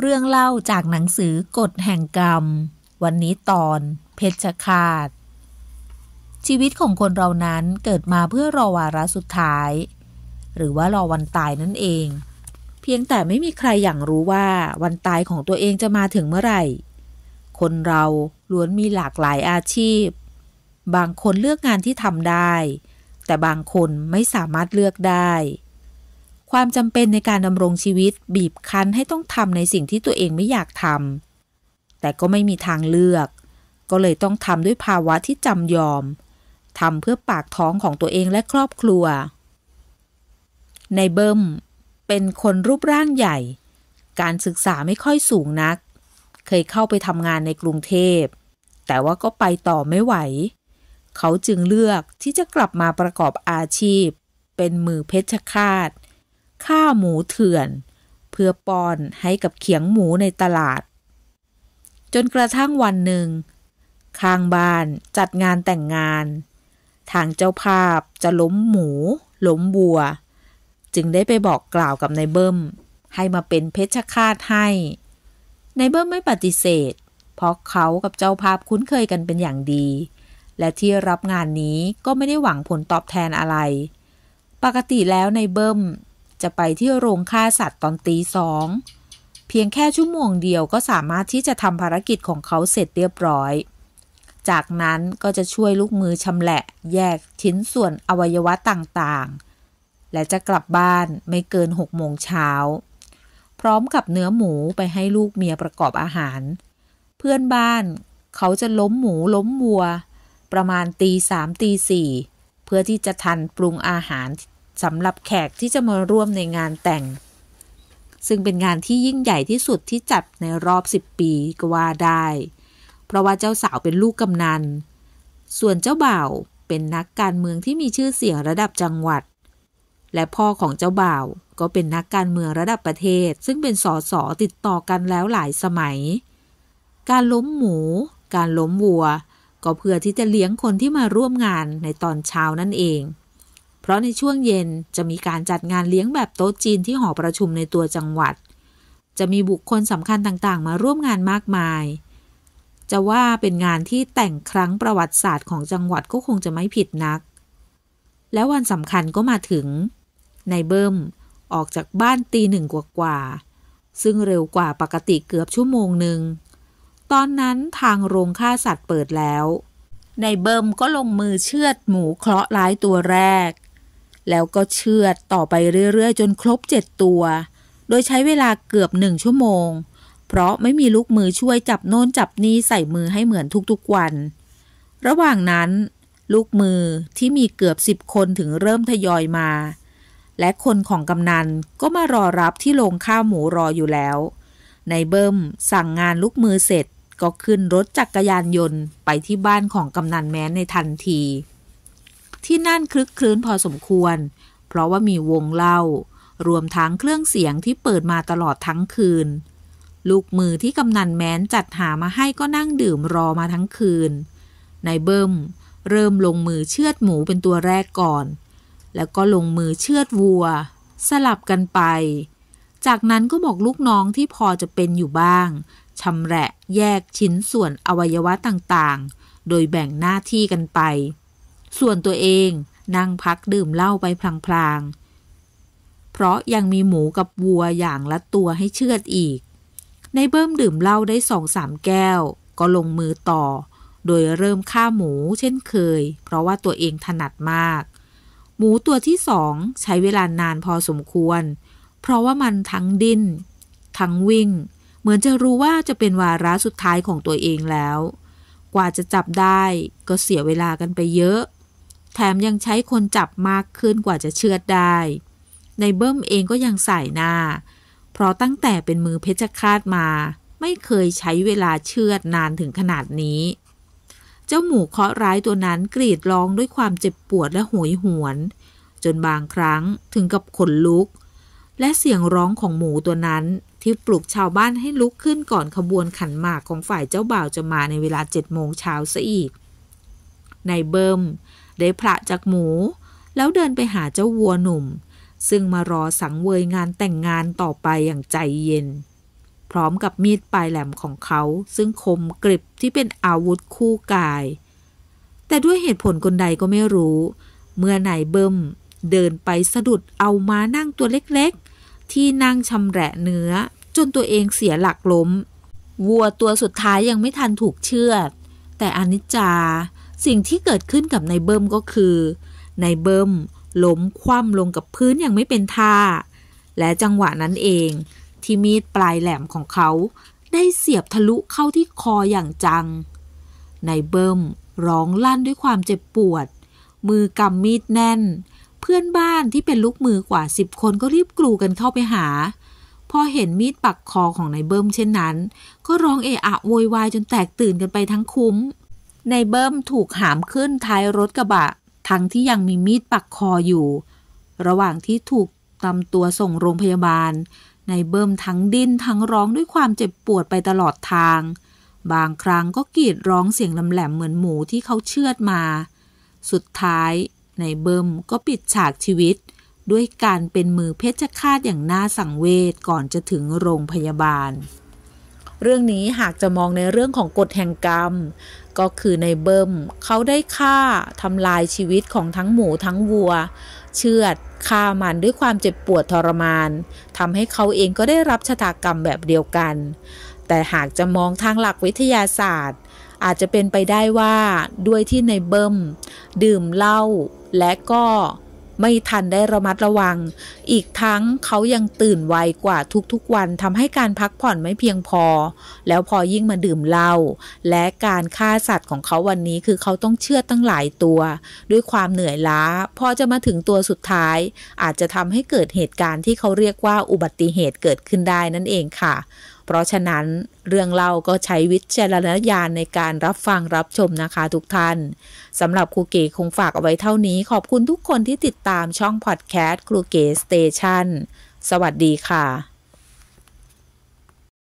เรื่องเล่าจากหนังสือกฎแห่งกรรม วันนี้ตอน เพชฌฆาตชีวิตของคนเรานั้นเกิดมาเพื่อรอวาระสุดท้าย หรือว่ารอวันตายนั่นเอง เพียงแต่ไม่มีใครอย่างรู้ว่าวันตายของตัวเองจะมาถึงเมื่อไหร่ คนเราล้วนมีหลากหลายอาชีพ บางคนเลือกงานที่ทำได้ แต่บางคนไม่สามารถเลือกได้ความจำเป็นในการดำรงชีวิตบีบคั้นให้ต้องทำในสิ่งที่ตัวเองไม่อยากทำแต่ก็ไม่มีทางเลือก ก็เลยต้องทำด้วยภาวะที่จำยอมทำเพื่อปากท้องของตัวเองและครอบครัว ในเบิ้มเป็นคนรูปร่างใหญ่ การศึกษาไม่ค่อยสูงนัก เคยเข้าไปทำงานในกรุงเทพ แต่ว่าก็ไปต่อไม่ไหว เขาจึงเลือกที่จะกลับมาประกอบอาชีพ เป็นมือเพชฌฆาตฆ่าหมูเถื่อน เพื่อป้อนให้กับเขียงหมูในตลาด จนกระทั่งวันหนึ่งข้างบ้านจัดงานแต่งงาน ทางเจ้าภาพจะล้มหมู ล้มบัว จึงได้ไปบอกกล่าวกับนายเบิ้ม ให้มาเป็นเพชฌฆาตให้นายเบิ้มไม่ปฏิเสธ เพราะเขากับเจ้าภาพคุ้นเคยกันเป็นอย่างดี และที่รับงานนี้ก็ไม่ได้หวังผลตอบแทนอะไร ปกติแล้วนายเบิ้มจะไปที่โรงฆ่าสัตว์ตอนตีสอง เพียงแค่ชั่วโมงเดียวก็สามารถที่จะทำภารกิจของเขาเสร็จเรียบร้อย จากนั้นก็จะช่วยลูกมือชำแหละ แยกชิ้นส่วนอวัยวะต่างๆ และจะกลับบ้านไม่เกินหกโมงเช้า พร้อมกับเนื้อหมูไปให้ลูกเมียประกอบอาหาร เพื่อนบ้านเขาจะล้มหมูล้มวัวประมาณตีสามตีสี่เพื่อที่จะทันปรุงอาหารสำหรับแขกที่จะมาร่วมในงานแต่ง ซึ่งเป็นงานที่ยิ่งใหญ่ที่สุดที่จัด ในรอบ10ปีก็ว่าได้ เพราะว่าเจ้าสาวเป็นลูกกำนัน ส่วนเจ้าบ่าวเป็นนักการเมืองที่มีชื่อเสียงระดับจังหวัด และพ่อของเจ้าบ่าวก็เป็นนักการเมืองระดับประเทศ ซึ่งเป็นสสติดต่อกันแล้วหลายสมัย การล้มหมู การล้มวัว ก็เพื่อที่จะเลี้ยงคนที่มาร่วมงานในตอนเช้านั่นเองเพราะในช่วงเย็นจะมีการจัดงานเลี้ยงแบบโต๊ะจีนที่หอประชุมในตัวจังหวัด จะมีบุคคลสำคัญต่างๆ มาร่วมงานมากมาย จะว่าเป็นงานที่แต่งครั้งประวัติศาสตร์ของจังหวัดก็คงจะไม่ผิดนัก และวันสำคัญก็มาถึง ในเบิ้ม ออกจากบ้านตีหนึ่งกว่าาซึ่งเร็วกว่าปกติเกือบชั่วโมงหนึ่ง ตอนนั้นทางโรงฆ่าสัตว์เปิดแล้ว ในเบิ้มก็ลงมือเชือดหมูเคราะห์ร้ายตัวแรกแล้วก็เชือดต่อไปเรื่อยๆ จนครบเจ็ดตัว โดยใช้เวลาเกือบหนึ่งชั่วโมง เพราะไม่มีลูกมือช่วยจับโน้นจับนี่ใส่มือให้เหมือนทุกๆวัน ระหว่างนั้น ลูกมือที่มีเกือบสิบคนถึงเริ่มทยอยมา และคนของกำนันก็มารอรับที่โรงข้าวหมูรออยู่แล้ว ในเบิ้มสั่งงานลูกมือเสร็จก็ขึ้นรถจักกรยานยนต์ไปที่บ้านของกำนันแม้นในทันทีที่นั่นคลึกคลื้นพอสมควร เพราะว่ามีวงเล่า รวมทั้งเครื่องเสียงที่เปิดมาตลอดทั้งคืน ลูกมือที่กำนันแม้นจัดหามาให้ก็นั่งดื่มรอมาทั้งคืนนายเบิ้มเริ่มลงมือเชือดหมูเป็นตัวแรกก่อน แล้วก็ลงมือเชือดวัว สลับกันไป จากนั้นก็บอกลูกน้องที่พอจะเป็นอยู่บ้าง ชำแหละแยกชิ้นส่วนอวัยวะต่างๆ โดยแบ่งหน้าที่กันไปส่วนตัวเองนั่งพักดื่มเหล้าไปพลางๆ เพราะยังมีหมูกับวัวอย่างละตัวให้เชื่อดอีก ในเบิ้มดื่มเหล้าได้สองสามแก้ว ก็ลงมือต่อ โดยเริ่มฆ่าหมู เช่นเคย เพราะว่าตัวเองถนัดมาก หมูตัวที่สองใช้เวลานานพอสมควร เพราะว่ามันทั้งดิ้นทั้งวิ่ง เหมือนจะรู้ว่าจะเป็นวาระสุดท้ายของตัวเองแล้ว กว่าจะจับได้ก็เสียเวลากันไปเยอะแถมยังใช้คนจับมากขึ้นกว่าจะเชือดได้ ในเบิ้มเองก็ยังใส่หน้า เพราะตั้งแต่เป็นมือเพชรคาดมา ไม่เคยใช้เวลาเชือดนานถึงขนาดนี้ เจ้าหมูเคาะร้ายตัวนั้นกรีดร้องด้วยความเจ็บปวดและโหยหวน จนบางครั้งถึงกับขนลุก และเสียงร้องของหมูตัวนั้นที่ปลุกชาวบ้านให้ลุกขึ้นก่อนขบวนขันหมากของฝ่ายเจ้าบ่าวจะมาในเวลาเจ็ดโมงเช้าซะอีก ในเบิมได้พระจากหมู แล้วเดินไปหาเจ้าวัวหนุ่ม ซึ่งมารอสังเวยงานแต่งงานต่อไปอย่างใจเย็น พร้อมกับมีดปลายแหลมของเขา ซึ่งคมกริบที่เป็นอาวุธคู่กาย แต่ด้วยเหตุผลคนใดก็ไม่รู้ เมื่อไหนเบิ้ม เดินไปสะดุดเอาม้านั่งตัวเล็กๆ ที่นั่งชำแหละเนื้อจนตัวเองเสียหลักล้ม วัวตัวสุดท้ายยังไม่ทันถูกเชือด แต่อนิจจาสิ่งที่เกิดขึ้นกับนายเบิ้มก็คือ นายเบิ้มล้มคว่ำลงกับพื้นอย่างไม่เป็นท่า และจังหวะนั้นเอง ที่มีดปลายแหลมของเขาได้เสียบทะลุเข้าที่คออย่างจัง นายเบิ้มร้องลั่นด้วยความเจ็บปวด มือกำมีดแน่น เพื่อนบ้านที่เป็นลูกมือกว่าสิบคนก็รีบกลูกันเข้าไปหาพอเห็นมีดปักคอของนายเบิ้มเช่นนั้น ก็ร้องเอะอะโวยวายจนแตกตื่นกันไปทั้งคุ้มในเบิ้มถูกหามขึ้นท้ายรถกระบะทั้งที่ยังมีมีดปักคออยู่ ระหว่างที่ถูกนำตัวส่งโรงพยาบาลในเบิ้มทั้งดิ้นทั้งร้องด้วยความเจ็บปวดไปตลอดทาง บางครั้งก็กรีดร้องเสียงลำแหลมเหมือนหมูที่เขาเชือดมา สุดท้ายในเบิ้มก็ปิดฉากชีวิต ด้วยการเป็นมือเพชฌฆาตอย่างน่าสังเวชก่อนจะถึงโรงพยาบาลเรื่องนี้หากจะมองในเรื่องของกฎแห่งกรรม ก็คือในเบิ้มเขาได้ฆ่าทำลายชีวิตของทั้งหมูทั้งวัว เชือดฆ่ามันด้วยความเจ็บปวดทรมานทำให้เขาเองก็ได้รับชะตากรรมแบบเดียวกัน แต่หากจะมองทางหลักวิทยาศาสตร์ อาจจะเป็นไปได้ว่าด้วยที่ในเบิ้มดื่มเหล้าและก็ไม่ทันได้ระมัดระวัง อีกทั้งเขายังตื่นไวกว่าทุกๆวันทำให้การพักผ่อนไม่เพียงพอ แล้วพอยิ่งมาดื่มเหล้า และการฆ่าสัตว์ของเขาวันนี้คือเขาต้องเชื่อตั้งหลายตัว ด้วยความเหนื่อยล้า พอจะมาถึงตัวสุดท้าย อาจจะทำให้เกิดเหตุการณ์ที่เขาเรียกว่าอุบัติเหตุเกิดขึ้นได้นั่นเองค่ะเพราะฉะนั้นเรื่องเล่าก็ใช้วิจารณญาณในการรับฟังรับชมนะคะทุกท่านสำหรับครูเก๋คงฝากเอาไว้เท่านี้ขอบคุณทุกคนที่ติดตามช่องพอดแคสต์ครูเก๋สเตชันสวัสดีค่ะ